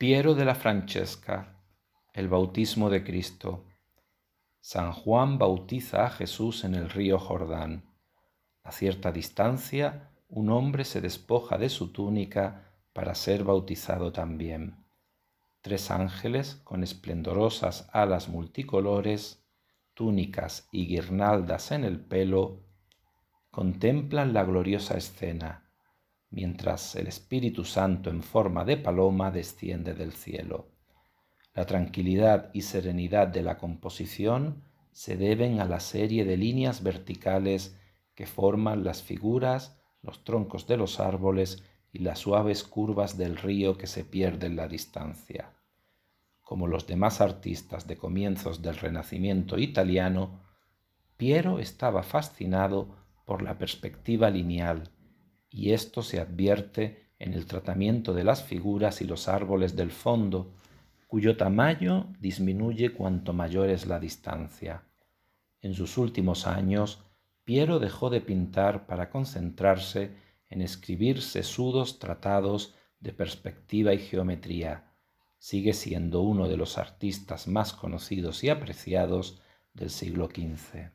Piero de la Francesca, el bautismo de Cristo. San Juan bautiza a Jesús en el río Jordán. A cierta distancia, un hombre se despoja de su túnica para ser bautizado también. Tres ángeles con esplendorosas alas multicolores, túnicas y guirnaldas en el pelo, contemplan la gloriosa escena mientras el Espíritu Santo en forma de paloma desciende del cielo. La tranquilidad y serenidad de la composición se deben a la serie de líneas verticales que forman las figuras, los troncos de los árboles y las suaves curvas del río que se pierde en la distancia. Como los demás artistas de comienzos del Renacimiento italiano, Piero estaba fascinado por la perspectiva lineal, y esto se advierte en el tratamiento de las figuras y los árboles del fondo, cuyo tamaño disminuye cuanto mayor es la distancia. En sus últimos años, Piero dejó de pintar para concentrarse en escribir sesudos tratados de perspectiva y geometría. Sigue siendo uno de los artistas más conocidos y apreciados del siglo XV.